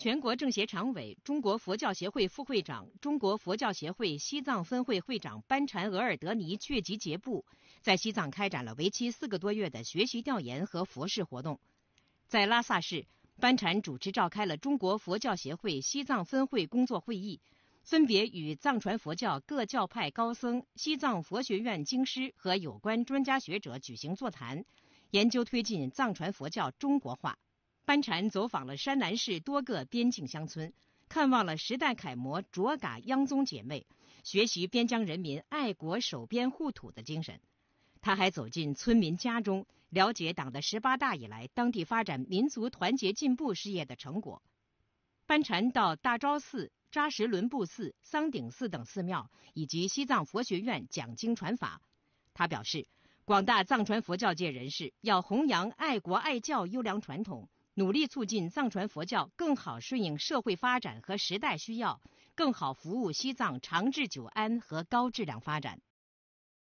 全国政协常委、中国佛教协会副会长、中国佛教协会西藏分会会长班禅额尔德尼·确吉杰布，在西藏开展了为期四个多月的学习调研和佛事活动。在拉萨市，班禅主持召开了中国佛教协会西藏分会工作会议，分别与藏传佛教各教派高僧、西藏佛学院经师和有关专家学者举行座谈，研究推进藏传佛教中国化。班禅走访了山南市多个边境乡村，看望了时代楷模卓嘎、央宗姐妹，学习边疆人民爱国守边护土的精神。他还走进村民家中，了解党的十八大以来当地发展民族团结进步事业的成果。班禅到大昭寺、扎什伦布寺、桑顶寺等寺庙以及西藏佛学院讲经传法。他表示，广大藏传佛教界人士要弘扬爱国爱教优良传统。努力促进藏传佛教更好顺应社会发展和时代需要，更好服务西藏长治久安和高质量发展。